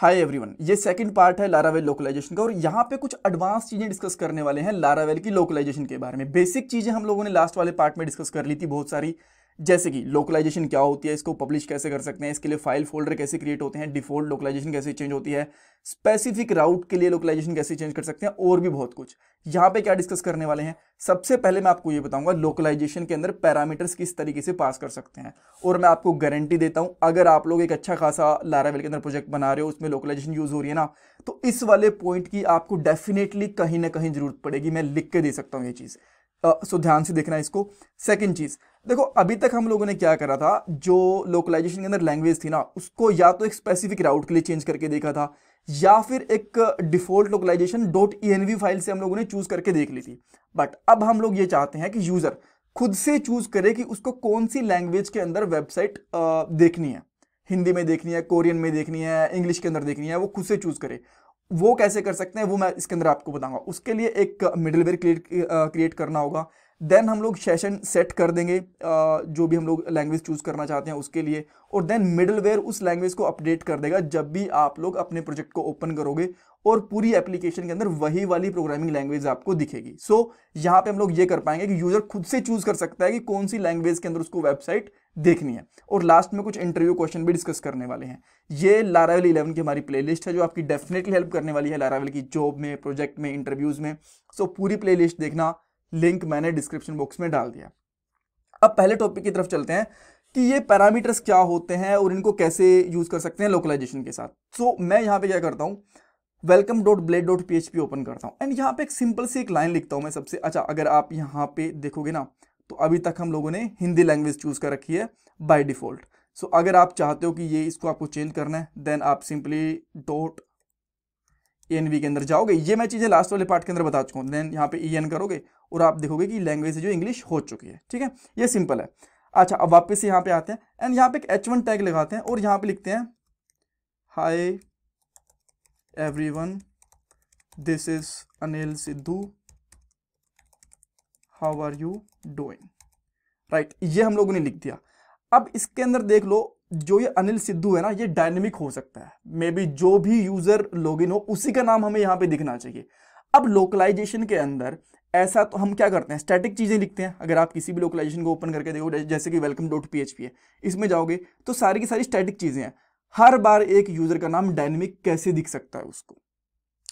हाय everyone ये second part है Laravel localization का और यहाँ पे कुछ एडवांस चीज़ें डिस्कस करने वाले हैं लारावेल की लोकलाइजेशन के बारे में बेसिक चीज़ें हम लोगों ने लास्ट वाले पार्ट में डिस्कस कर ली थी बहुत सारी जैसे कि लोकलाइजेशन क्या होती है इसको पब्लिश कैसे कर सकते हैं इसके लिए फाइल फोल्डर कैसे क्रिएट होते हैं डिफॉल्ट लोकलाइजेशन कैसे चेंज होती है स्पेसिफिक राउट के लिए लोकलाइजेशन कैसे चेंज कर सकते हैं और भी बहुत कुछ यहाँ पे क्या डिस्कस करने वाले हैं सबसे पहले मैं आपको ये बताऊंगा लोकलाइजेशन के अंदर पैरामीटर्स किस तरीके से पास कर सकते हैं और मैं आपको गारंटी देता हूँ अगर आप लोग एक अच्छा खासा लारावेल के अंदर प्रोजेक्ट बना रहे हो उसमें लोकलाइजेशन यूज हो रही है ना तो इस वाले पॉइंट की आपको डेफिनेटली कहीं ना कहीं जरूरत पड़ेगी मैं लिख के दे सकता हूँ ये चीज़ सो ध्यान से देखना इसको सेकेंड चीज़ देखो अभी तक हम लोगों ने क्या करा था जो लोकलाइजेशन के अंदर लैंग्वेज थी ना उसको या तो एक स्पेसिफिक राउट के लिए चेंज करके देखा था या फिर एक default localization dot E file से हम लोगों ने चूज करके देख ली थी बट अब हम लोग ये चाहते हैं कि यूजर खुद से चूज करे कि उसको कौन सी लैंग्वेज के अंदर वेबसाइट देखनी है हिंदी में देखनी है कोरियन में देखनी है इंग्लिश के अंदर देखनी है वो खुद से चूज करे वो कैसे कर सकते हैं वो मैं इसके अंदर आपको बताऊंगा उसके लिए एक मिडलवेयर क्रिएट क्रिएट करना होगा देन हम लोग सेशन सेट कर देंगे जो भी हम लोग लैंग्वेज चूज़ करना चाहते हैं उसके लिए और देन मिडलवेयर उस लैंग्वेज को अपडेट कर देगा जब भी आप लोग अपने प्रोजेक्ट को ओपन करोगे और पूरी एप्लीकेशन के अंदर वही वाली प्रोग्रामिंग लैंग्वेज आपको दिखेगी सो so, यहाँ पे हम लोग ये कर पाएंगे कि यूज़र खुद से चूज़ कर सकता है कि कौन सी लैंग्वेज के अंदर उसको वेबसाइट देखनी है और लास्ट में कुछ इंटरव्यू क्वेश्चन भी डिस्कस करने वाले हैं ये लारावेल इलेवन की हमारी प्लेलिस्ट है जो आपकी डेफिनेटली हेल्प करने वाली है लारावेल की जॉब में प्रोजेक्ट में इंटरव्यूज़ में सो so, पूरी प्ले देखना लिंक मैंने डिस्क्रिप्शन बॉक्स में डाल दिया अब पहले टॉपिक की तरफ चलते हैं कि ये पैरामीटर्स क्या होते हैं और इनको कैसे यूज़ कर सकते हैं लोकलाइजेशन के साथ सो so, मैं यहाँ पे क्या करता हूँ welcome dot blade dot P H P open करता हूँ एंड यहाँ पे एक सिंपल सी एक लाइन लिखता हूँ मैं सबसे अच्छा अगर आप यहाँ पे देखोगे ना तो अभी तक हम लोगों ने हिंदी लैंग्वेज चूज़ कर रखी है बाई डिफ़ॉल्ट सो अगर आप चाहते हो कि ये इसको आपको चेंज करना है देन आप सिंपली डॉट ए के अंदर जाओगे ये मैं चीज़ें लास्ट वाले पार्ट के अंदर बता चुका हूँ देन यहाँ पे ई e एन करोगे और आप देखोगे कि लैंग्वेज जो इंग्लिश हो चुकी है ठीक है ये सिंपल है अच्छा अब वापस यहाँ पे आते हैं एंड यहाँ पे एक एच वन टैग लगाते हैं और यहाँ पे लिखते हैं hi everyone this is Anil Sidhu how are you doing right ये हम लोगों ने लिख दिया अब इसके अंदर देख लो जो ये अनिल सिद्धू है ना ये डायनेमिक हो सकता है मे बी जो भी यूजर लॉगिन हो उसी का नाम हमें यहाँ पे दिखना चाहिए अब लोकलाइजेशन के अंदर ऐसा तो हम क्या करते हैं स्टैटिक चीज़ें लिखते हैं अगर आप किसी भी लोकलाइजेशन को ओपन करके देखो जैसे कि वेलकम डॉट पी है इसमें जाओगे तो सारी की सारी स्टैटिक चीज़ें हैं हर बार एक यूज़र का नाम डायनेमिक कैसे दिख सकता है उसको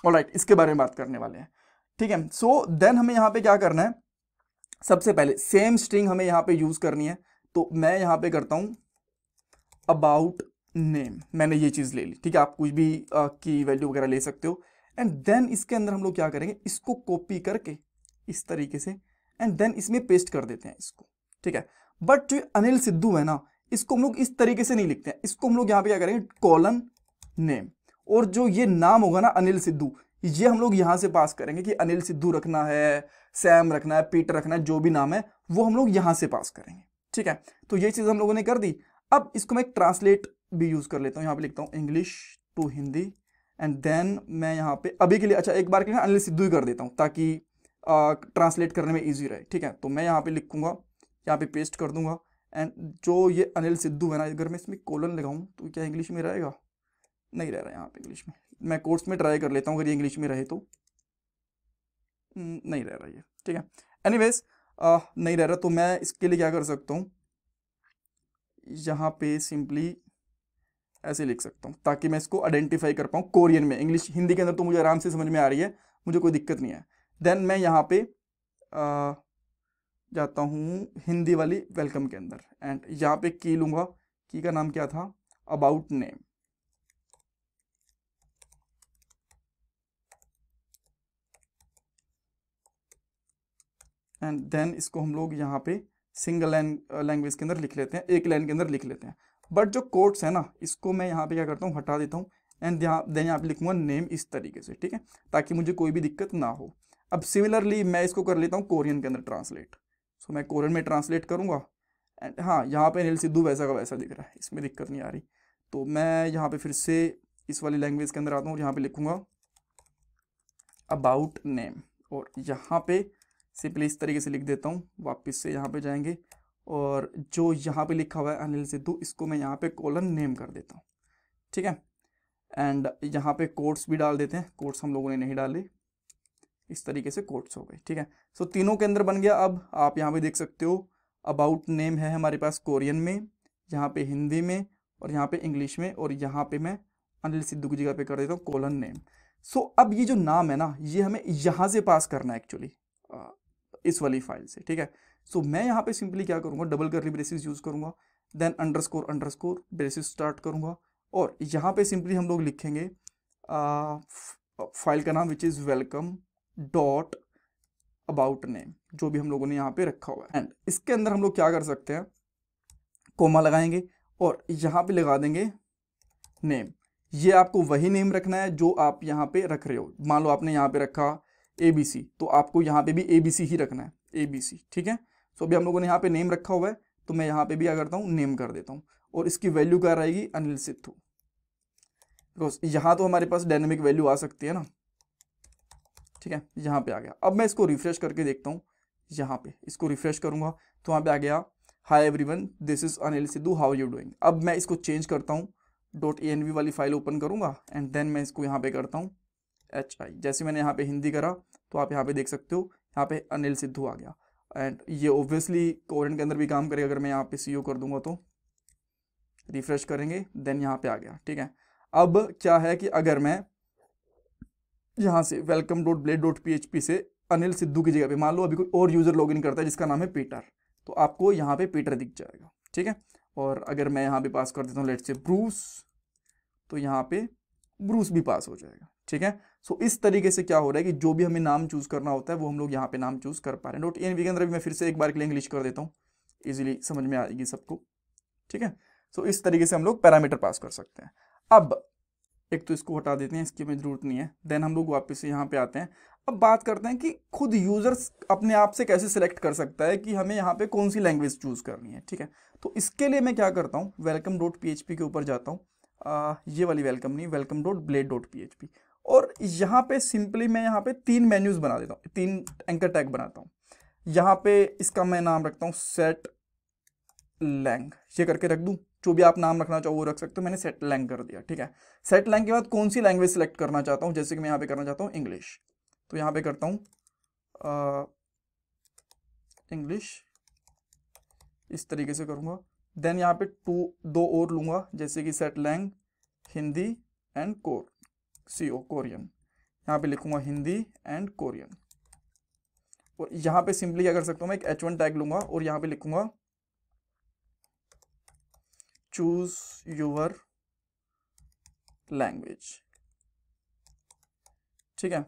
और राइट इसके बारे में बात करने वाले हैं ठीक है सो देन हमें यहाँ पे क्या करना है सबसे पहले सेम स्ट्रिंग हमें यहाँ पे यूज़ करनी है तो मैं यहाँ पे करता हूँ अबाउट नेम मैंने ये चीज़ ले ली ठीक है आप कुछ भी की वैल्यू वगैरह ले सकते हो एंड देन इसके अंदर हम लोग क्या करेंगे इसको कॉपी करके इस तरीके से एंड देन इसमें पेस्ट कर देते हैं इसको ठीक है बट जो अनिल सिद्धू है ना इसको हम लोग इस तरीके से नहीं लिखते हैं इसको हम लोग यहाँ पे क्या करेंगे कॉलन नेम और जो ये नाम होगा ना अनिल सिद्धू ये हम लोग यहाँ से पास करेंगे कि अनिल सिद्धू रखना है सैम रखना है पीटर रखना है जो भी नाम है वो हम लोग यहाँ से पास करेंगे ठीक है तो ये चीज़ हम लोगों ने कर दी अब इसको मैं ट्रांसलेट भी यूज़ कर लेता हूँ यहाँ पे लिखता हूँ English to Hindi and then मैं यहाँ पे अभी के लिए अच्छा एक बार के लिए अनिल सिद्धू ही कर देता हूँ ताकि ट्रांसलेट करने में ईजी रहे ठीक है तो मैं यहाँ पे लिखूँगा यहाँ पे पेस्ट कर दूँगा एंड जो ये अनिल सिद्धू है ना अगर मैं इसमें कोलन लगाऊँ तो क्या इंग्लिश में रहेगा नहीं रह रहा यहाँ पे इंग्लिश में मैं कोर्स में ट्राई कर लेता हूँ अगर ये इंग्लिश में रहे तो हम्म, नहीं रह रहा ये ठीक है एनीवेज नहीं रह रहा तो मैं इसके लिए क्या कर सकता हूँ यहाँ पे सिंपली ऐसे लिख सकता हूँ ताकि मैं इसको आइडेंटिफाई कर पाऊँ कोरियन में इंग्लिश हिंदी के अंदर तो मुझे आराम से समझ में आ रही है मुझे कोई दिक्कत नहीं है देन मैं यहाँ पे आ, जाता हूँ हिंदी वाली वेलकम के अंदर एंड यहाँ पे की लूँगा की का नाम क्या था अबाउट नेम एंड देन इसको हम लोग यहाँ पे सिंगल लाइन लैंग्वेज के अंदर लिख लेते हैं एक लाइन के अंदर लिख लेते हैं बट जो कोट्स है ना इसको मैं यहाँ पे क्या करता हूँ हटा देता हूँ एंड देन यहाँ पे लिखूंगा नेम इस तरीके से ठीक है ताकि मुझे कोई भी दिक्कत ना हो अब सिमिलरली मैं इसको कर लेता हूँ कोरियन के अंदर ट्रांसलेट सो so, मैं कोरियन में ट्रांसलेट करूँगा एंड हाँ यहाँ पे नील सिद्धू वैसा का वैसा दिख रहा है इसमें दिक्कत नहीं आ रही तो मैं यहाँ पे फिर से इस वाली लैंग्वेज के अंदर आता हूँ और यहाँ पे लिखूँगा अबाउट नेम और यहाँ पे सिंपली इस तरीके से लिख देता हूँ वापस से यहाँ पे जाएंगे और जो यहाँ पे लिखा हुआ है अनिल सिद्धू इसको मैं यहाँ पे कॉलन नेम कर देता हूँ ठीक है एंड यहाँ पे कोट्स भी डाल देते हैं कोट्स हम लोगों ने नहीं डाले इस तरीके से कोट्स हो गए ठीक है सो so, तीनों के अंदर बन गया अब आप यहाँ पे देख सकते हो अबाउट नेम है हमारे पास कोरियन में यहाँ पे हिंदी में और यहाँ पे इंग्लिश में और यहाँ पे मैं अनिल सिद्धू की जगह पे कर देता हूँ कोलन नेम सो so, अब ये जो नाम है ना ये हमें यहाँ से पास करना है एक्चुअली इस वाली फाइल से ठीक है सो so, मैं यहाँ पे सिंपली क्या करूँगा डबल करली ब्रेसिस यूज़ करूंगा then underscore underscore braces start करूंगा और यहाँ पे सिंपली हम लोग लिखेंगे फाइल का नाम which is welcome dot about name जो भी हम लोगों ने यहाँ पे रखा हुआ है एंड इसके अंदर हम लोग क्या कर सकते हैं कोमा लगाएंगे और यहाँ पे लगा देंगे नेम ये आपको वही नेम रखना है जो आप यहाँ पे रख रहे हो मान लो आपने यहाँ पे रखा ए बी सी तो आपको यहाँ पे भी ए बी सी ही रखना है ए बी सी ठीक है सो अभी हम लोगों ने यहाँ पे नेम रखा हुआ है तो मैं यहाँ पे भी क्या करता हूँ नेम कर देता हूँ और इसकी वैल्यू क्या रहेगी अनिल सिद्धू बिकॉज यहाँ तो हमारे पास डायनेमिक वैल्यू आ सकती है ना ठीक है यहाँ पे आ गया अब मैं इसको रिफ्रेश करके देखता हूँ यहाँ पे इसको रिफ्रेश करूंगा तो वहाँ पे आ गया hi everyone this is Anil Sidhu how you doing अब मैं इसको चेंज करता हूँ डॉट ए वाली फाइल ओपन करूंगा एंड देन मैं इसको यहाँ पे करता हूँ एच आई जैसे मैंने यहाँ पे हिंदी करा तो आप यहाँ पे देख सकते हो यहाँ पे अनिल सिद्धू आ गया एंड ये ऑब्वियसली कोरियन के अंदर भी काम करेगा अगर मैं यहाँ पे सी कर दूंगा तो रिफ्रेश करेंगे देन यहाँ पे आ गया ठीक है अब क्या है कि अगर मैं यहाँ से welcome dot blade dot P H P से अनिल सिद्धू की जगह पे मान लो अभी कोई और यूज़र लॉग करता है जिसका नाम है पीटर तो आपको यहाँ पे पीटर दिख जाएगा ठीक है और अगर मैं यहाँ पे पास कर देता हूँ लेट से ब्रूस तो यहाँ पे ब्रूस भी पास हो जाएगा ठीक है सो इस तरीके से क्या हो रहा है कि जो भी हमें नाम चूज करना होता है वो हम लोग यहाँ पे नाम चूज कर पा रहे हैं डॉट एन वी के अंदर भी मैं फिर से एक बार के लिए इंग्लिश कर देता हूँ ईजिली समझ में आएगी सबको ठीक है सो इस तरीके से हम लोग पैरामीटर पास कर सकते हैं अब एक तो इसको हटा देते हैं इसकी हमें जरूरत नहीं है देन हम लोग वापस से यहाँ पे आते हैं अब बात करते हैं कि खुद यूजर्स अपने आप से कैसे सिलेक्ट कर सकता है कि हमें यहाँ पे कौन सी लैंग्वेज चूज करनी है ठीक है तो इसके लिए मैं क्या करता हूँ वेलकम डॉट पी के ऊपर जाता हूँ ये वाली वेलकम नहीं welcome dot blade dot P और यहाँ पे सिंपली मैं यहाँ पे तीन मेन्यूज बना देता हूँ तीन एंकर टैग बनाता हूँ यहाँ पे इसका मैं नाम रखता हूँ सेट लैंग ये करके रख दूँ जो भी आप नाम रखना चाहो वो रख सकते हो मैंने सेट लैंग कर दिया ठीक है सेट लैंग के बाद कौन सी लैंग्वेज सेलेक्ट करना चाहता हूँ जैसे कि मैं यहाँ पे करना चाहता हूँ इंग्लिश तो यहाँ पे करता हूँ इंग्लिश इस तरीके से करूँगा देन यहाँ पे टू दो और लूँगा जैसे कि set lang Hindi and core C O Korean यहाँ पे लिखूंगा हिंदी एंड कोरियन और यहाँ पे सिंपली क्या कर सकता हूँ मैं एक एच वन टैग लूंगा और यहाँ पे लिखूंगा चूज यूअर लैंग्वेज ठीक है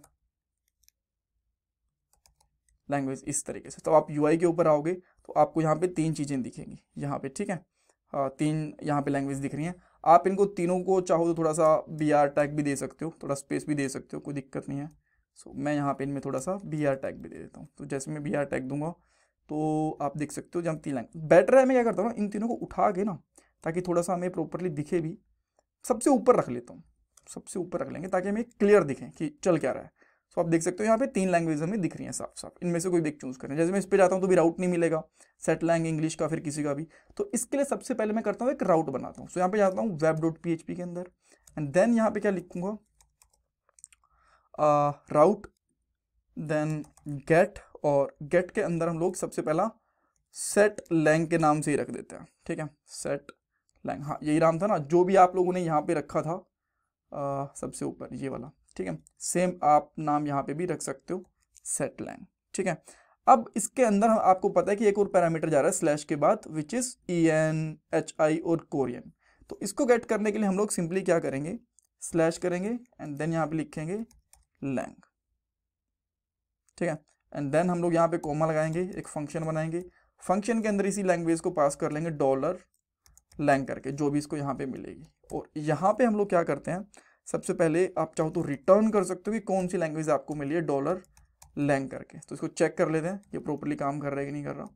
लैंग्वेज इस तरीके से तो आप यू के ऊपर आओगे तो आपको यहाँ पे तीन चीज़ें दिखेंगी यहाँ पे ठीक है हाँ, तीन यहाँ पे लैंग्वेज दिख रही हैं आप इनको तीनों को चाहो तो थोड़ा सा बी आर टैग भी दे सकते हो थोड़ा स्पेस भी दे सकते हो कोई दिक्कत नहीं है सो so, मैं यहाँ पे इनमें थोड़ा सा बी आर टैग भी दे देता हूँ तो जैसे मैं बी आर टैग दूंगा तो आप देख सकते हो जब तीन लाइन बेटर है मैं क्या करता हूँ इन तीनों को उठा के ना ताकि थोड़ा सा हमें प्रॉपरली दिखे भी सबसे ऊपर रख लेता हूँ सबसे ऊपर रख लेंगे ताकि हमें क्लियर दिखें कि चल क्या रहा है सो आप देख सकते हो यहाँ पे तीन लैंग्वेज हमें दिख रही हैं साफ साफ इनमें से कोई भी एक चूज़ करें जैसे मैं इस पर जाता हूँ तो भी राउट नहीं मिलेगा सेट लैंग इंग्लिश का फिर किसी का भी तो इसके लिए सबसे पहले मैं करता हूँ एक राउट बनाता हूँ सो यहाँ पे जाता हूँ web dot P H P के अंदर एंड देन यहाँ पे क्या लिखूंगा राउट देन गेट और गेट के अंदर हम लोग सबसे पहला सेट लैंग के नाम से ही रख देते हैं ठीक है सेट लैंग हाँ यही नाम था ना जो भी आप लोगों ने यहाँ पे रखा था आ, सबसे ऊपर ये वाला ठीक है सेम आप नाम यहाँ पे भी रख सकते हो सेट लाइन ठीक है अब इसके अंदर हम आपको पता है कि एक और पैरामीटर जा रहा है स्लैश के बाद which is E N H I और कोरियन तो इसको गेट करने के लिए हम लोग सिंपली क्या करेंगे स्लैश करेंगे एंड देन यहाँ पे लिखेंगे लैंग ठीक है एंड देन हम लोग यहाँ पे कोमा लगाएंगे एक फंक्शन बनाएंगे फंक्शन के अंदर इसी लैंग्वेज को पास कर लेंगे डॉलर लैंग करके जो भी इसको यहाँ पे मिलेगी और यहाँ पे हम लोग क्या करते हैं सबसे पहले आप चाहो तो रिटर्न कर सकते हो कि कौन सी लैंग्वेज आपको मिली है डॉलर लैंग करके तो इसको चेक कर लेते हैं ये प्रॉपरली काम कर रहा है कि नहीं कर रहा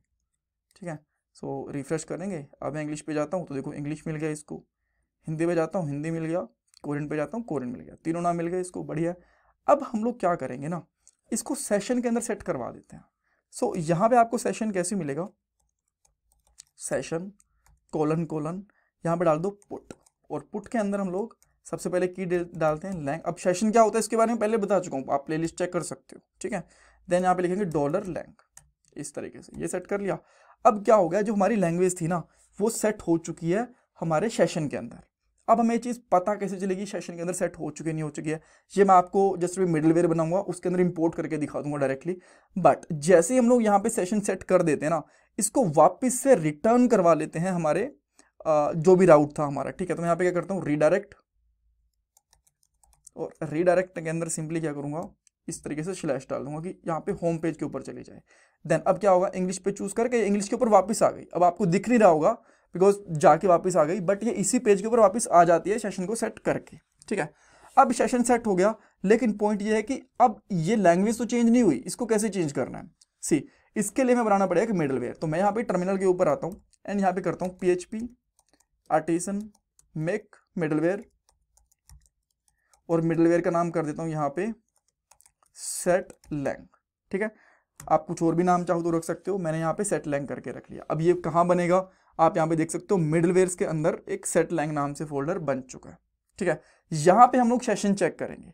ठीक है सो so, रिफ्रेश करेंगे अब मैं इंग्लिश पे जाता हूँ तो देखो इंग्लिश मिल गया इसको हिंदी पे जाता हूँ हिंदी मिल गया कोरियन पे जाता हूँ कोरियन मिल गया तीनों नाम मिल गए इसको बढ़िया अब हम लोग क्या करेंगे ना इसको सेशन के अंदर सेट करवा देते हैं सो so, यहाँ पे आपको सेशन कैसे मिलेगा सेशन कोलन कोलन यहाँ पे डाल दो पुट और पुट के अंदर हम लोग सबसे पहले की डालते हैं लैंग अब सेशन क्या होता है इसके बारे में पहले बता चुका हूँ आप प्ले चेक कर सकते हो ठीक है देन यहाँ पे लिखेंगे डॉलर लैंग इस तरीके से ये सेट कर लिया अब क्या हो गया जो हमारी लैंग्वेज थी ना वो सेट हो चुकी है हमारे सेशन के अंदर अब हमें चीज़ पता कैसे चलेगी सेशन के अंदर सेट हो चुकी नहीं हो चुकी है ये मैं आपको जस्ट भी वेयर बनाऊंगा उसके अंदर इंपोर्ट करके दिखा दूंगा डायरेक्टली बट जैसे ही हम लोग यहाँ पे सेशन सेट कर देते हैं ना इसको वापस से रिटर्न करवा लेते हैं हमारे जो भी राउट था हमारा ठीक है तो मैं यहाँ पे क्या करता हूँ रिडायरेक्ट और रीडायरेक्ट के अंदर सिंपली क्या करूँगा इस तरीके से स्लैश डाल दूंगा कि यहाँ पे होम पेज के ऊपर चली जाए देन अब क्या होगा इंग्लिश पे चूज करके इंग्लिश के ऊपर वापस आ गई अब आपको दिख नहीं रहा होगा बिकॉज जाके वापस आ गई बट ये इसी पेज के ऊपर वापस आ जाती है सेशन को सेट करके ठीक है अब सेशन सेट हो गया लेकिन पॉइंट ये है कि अब ये लैंग्वेज तो चेंज नहीं हुई इसको कैसे चेंज करना है सी इसके लिए मैं बनाना पड़ेगा कि मिडल तो मैं यहाँ पे टर्मिनल के ऊपर आता हूँ एंड यहाँ पे करता हूँ P H P artisan make middleware और मिडलवेयर का नाम कर देता हूँ यहाँ पे सेट लैंग ठीक है आप कुछ और भी नाम चाहो तो रख सकते हो मैंने यहाँ पे सेट लैंग करके रख लिया अब ये कहाँ बनेगा आप यहाँ पे देख सकते हो मिडलवेयर के अंदर एक सेट लैंग नाम से फोल्डर बन चुका है ठीक है यहाँ पे हम लोग सेशन चेक करेंगे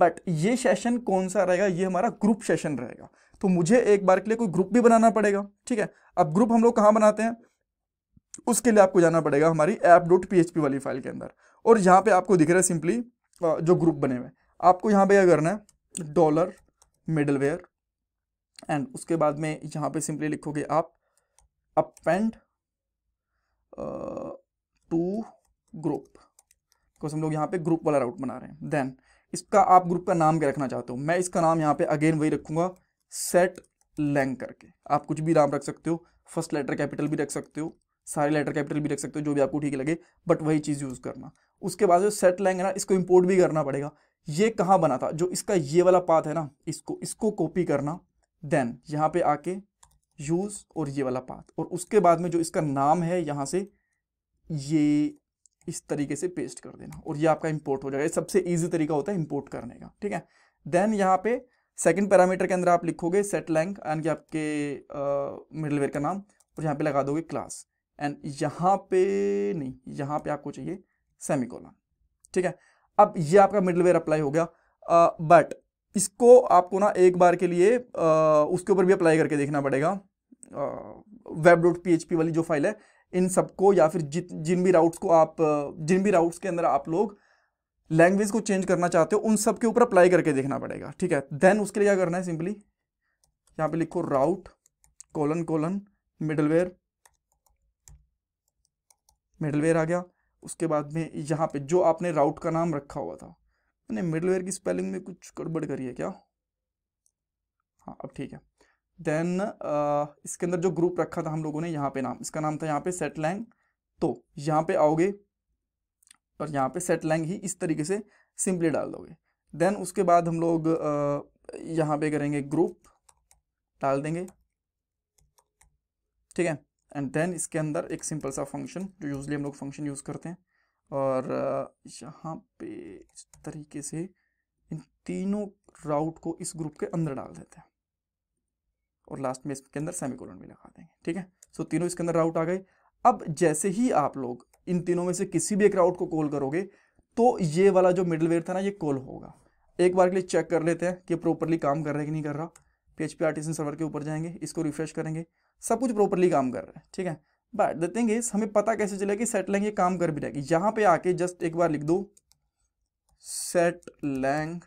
बट ये सेशन कौन सा रहेगा ये हमारा ग्रुप सेशन रहेगा तो मुझे एक बार के लिए कोई ग्रुप भी बनाना पड़ेगा ठीक है अब ग्रुप हम लोग कहाँ बनाते हैं उसके लिए आपको जाना पड़ेगा हमारी ऐप डॉट पी वाली फाइल के अंदर और यहाँ पे आपको दिख रहा है सिंपली जो ग्रुप बने हुए आपको यहाँ पे क्या करना है डॉलर मिडलवेयर एंड उसके बाद में यहाँ पे सिंपली लिखोगे आप अपेंड टू ग्रुप बिकॉज हम लोग यहाँ पे ग्रुप वाला राउट बना रहे हैं देन इसका आप ग्रुप का नाम क्या रखना चाहते हो मैं इसका नाम यहाँ पे अगेन वही रखूंगा सेट लैंग करके आप कुछ भी नाम रख सकते हो फर्स्ट लेटर कैपिटल भी रख सकते हो सारे लेटर कैपिटल भी रख सकते हो जो भी आपको ठीक लगे बट वही चीज़ यूज़ करना उसके बाद जो सेट लैंग है ना इसको इम्पोर्ट भी करना पड़ेगा ये कहाँ बना था जो इसका ये वाला पाथ है ना इसको इसको कॉपी करना देन यहाँ पे आके यूज़ और ये वाला पाथ और उसके बाद में जो इसका नाम है यहाँ से ये इस तरीके से पेस्ट कर देना और ये आपका इम्पोर्ट हो जाएगा ये सबसे ईजी तरीका होता है इम्पोर्ट करने का ठीक है देन यहाँ पे सेकंड पैरामीटर के अंदर आप लिखोगे सेट लैंग यानी कि आपके मिडलवेयर का नाम और यहाँ पे लगा दोगे क्लास एंड यहाँ पे नहीं यहाँ पे आपको चाहिए सेमी कोलन ठीक है अब ये आपका मिडलवेयर अप्लाई हो गया बट uh, इसको आपको ना एक बार के लिए uh, उसके ऊपर भी अप्लाई करके देखना पड़ेगा वेब डॉट पी वाली जो फाइल है इन सबको या फिर जित जिन भी राउट्स को आप जिन भी राउट्स के अंदर आप लोग लैंग्वेज को चेंज करना चाहते हो उन सब के ऊपर अप्लाई करके देखना पड़ेगा ठीक है देन उसके लिए क्या करना है सिंपली यहाँ पे लिखो route colon colon middleware middleware आ गया उसके बाद में यहाँ पे जो आपने राउट का नाम रखा हुआ था मैंने मिडलवेयर की स्पेलिंग में कुछ गड़बड़ करी है क्या हाँ अब ठीक है देन इसके अंदर जो ग्रुप रखा था हम लोगों ने यहाँ पे नाम इसका नाम था यहाँ पे सेट लैंग तो यहाँ पे आओगे और यहाँ पे सेट लैंग ही इस तरीके से सिंपली डाल दोगे देन उसके बाद हम लोग यहाँ पे करेंगे ग्रुप डाल देंगे ठीक है एंड देन इसके अंदर एक सिंपल सा फंक्शन जो यूजली हम लोग फंक्शन यूज़ करते हैं और यहाँ पे इस तरीके से इन तीनों राउट को इस ग्रुप के अंदर डाल देते हैं और लास्ट में इसके अंदर सेमीकोलन भी लगा देंगे ठीक है सो so, तीनों इसके अंदर राउट आ गए अब जैसे ही आप लोग इन तीनों में से किसी भी एक राउट को कॉल करोगे तो ये वाला जो मिडल वेयर था ना ये कॉल होगा एक बार के लिए चेक कर लेते हैं कि प्रॉपरली काम कर रहा है कि नहीं कर रहा पी एच सर्वर के ऊपर जाएंगे इसको रिफ्रेश करेंगे सब कुछ प्रॉपरली काम कर रहा है ठीक है बट द थिंग इज हमें पता कैसे चलेगा कि सेट लैंग ये काम कर भी जाएगी यहाँ पे आके जस्ट एक बार लिख दो सेट लैंग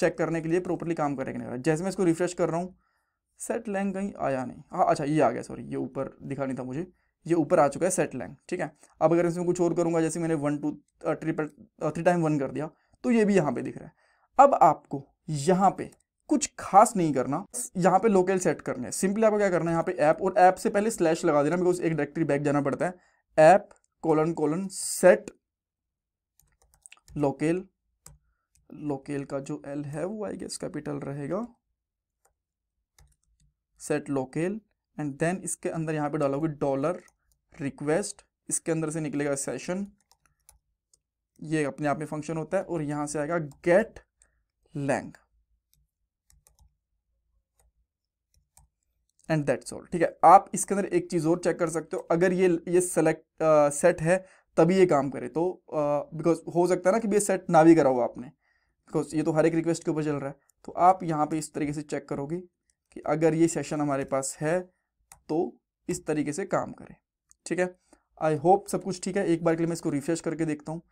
चेक करने के लिए प्रॉपरली काम करेगा नहीं जैसे मैं इसको रिफ्रेश कर रहा हूँ सेट लैंग कहीं आया नहीं हाँ अच्छा ये आ गया सॉरी ये ऊपर दिखा नहीं था मुझे ये ऊपर आ चुका है सेट लैंग ठीक है अब अगर इसमें कुछ और करूँगा जैसे मैंने one two triple three time one कर दिया तो ये भी यहाँ पे दिख रहा है अब आपको यहाँ पे कुछ खास नहीं करना यहाँ पे लोकल सेट करने सिंपली आपको क्या करना है यहाँ पे ऐप और ऐप से पहले स्लैश लगा देना बिकॉज एक डायरेक्टरी बैक जाना पड़ता है app colon colon set locale locale का जो एल है वो आई गेस कैपिटल रहेगा सेट लोकेल एंड देन इसके अंदर यहाँ पे डालोगे डॉलर रिक्वेस्ट इसके अंदर से निकलेगा सेशन ये अपने आप में फंक्शन होता है और यहाँ से आएगा get lang and that's all ठीक है आप इसके अंदर एक चीज़ और चेक कर सकते हो अगर ये ये सेलेक्ट सेट है तभी ये काम करे तो बिकॉज uh, हो सकता है ना कि ये सेट ना भी करा आपने बिकॉज ये तो हर एक रिक्वेस्ट के ऊपर चल रहा है तो आप यहाँ पे इस तरीके से चेक करोगे कि अगर ये सेशन हमारे पास है तो इस तरीके से काम करें ठीक है आई होप सब कुछ ठीक है एक बार के लिए मैं इसको रिफ्रेश करके देखता हूँ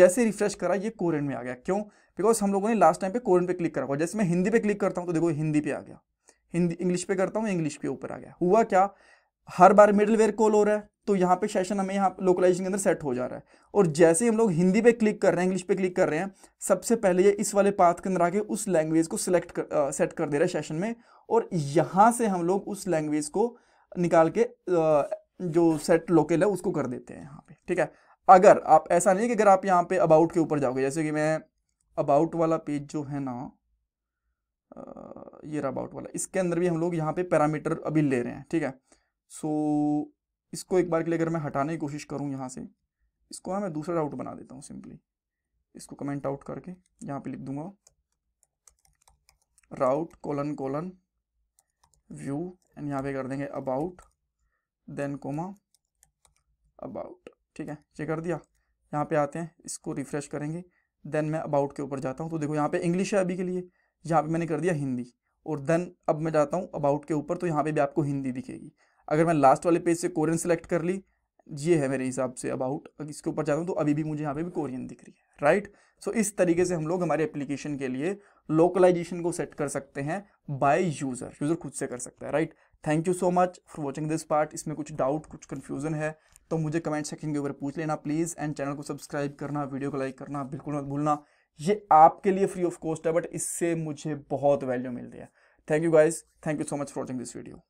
जैसे रिफ्रेश करा ये कोरियन में आ गया क्यों बिकॉज हम लोगों ने लास्ट टाइम पे कोरियन पे क्लिक करा हुआ जैसे मैं हिंदी पे क्लिक करता हूँ तो देखो हिंदी पे आ गया हिंदी इंग्लिश पे करता हूँ इंग्लिश के ऊपर आ गया हुआ क्या हर बार मिडल वेयर कॉल हो रहा है तो यहाँ पे सेशन हमें यहाँ लोकलाइजेशन के अंदर सेट हो जा रहा है और जैसे हम लोग हिंदी पे क्लिक कर रहे हैं इंग्लिश पे क्लिक कर रहे हैं सबसे पहले ये इस वाले पाथ के अंदर आके उस लैंग्वेज को सिलेक्ट कर, आ, सेट कर दे रहा है सेशन में और यहाँ से हम लोग उस लैंग्वेज को निकाल के आ, जो सेट लोकल है उसको कर देते हैं यहाँ पे ठीक है अगर आप ऐसा नहीं है कि अगर आप यहाँ पे अबाउट के ऊपर जाओगे जैसे कि मैं अबाउट वाला पेज जो है ना ये अबाउट वाला इसके अंदर भी हम लोग यहाँ पे पैरामीटर अभी ले रहे हैं ठीक है सो so, इसको एक बार के लिए अगर मैं हटाने की कोशिश करूँ यहाँ से इसको ना मैं दूसरा राउट बना देता हूँ सिंपली इसको कमेंट आउट करके यहाँ पे लिख दूंगा route colon colon view and यहाँ पे कर देंगे अबाउट देन कोमा अबाउट ठीक है ये कर दिया यहाँ पे आते हैं इसको रिफ्रेश करेंगे देन मैं अबाउट के ऊपर जाता हूँ तो देखो यहाँ पे इंग्लिश है अभी के लिए यहाँ पे मैंने कर दिया हिंदी और देन अब मैं जाता हूँ अबाउट के ऊपर तो यहाँ पे भी आपको हिंदी दिखेगी अगर मैं लास्ट वाले पेज से कोरियन सेलेक्ट कर ली ये है मेरे हिसाब से अबाउट इसके ऊपर जाता हूँ तो अभी भी मुझे यहाँ पे भी कोरियन दिख रही है राइट सो so, इस तरीके से हम लोग हमारे एप्लीकेशन के लिए लोकलाइजेशन को सेट कर सकते हैं बाय यूज़र यूज़र खुद से कर सकता है right thank you so much for watching this part इसमें कुछ डाउट कुछ कन्फ्यूजन है तो मुझे कमेंट सेक्शन के ऊपर पूछ लेना प्लीज़ एंड चैनल को सब्सक्राइब करना वीडियो को लाइक करना बिल्कुल मत भूलना ये आपके लिए फ्री ऑफ कॉस्ट है बट इससे मुझे बहुत वैल्यू मिलती है thank you guys thank you so much for watching this video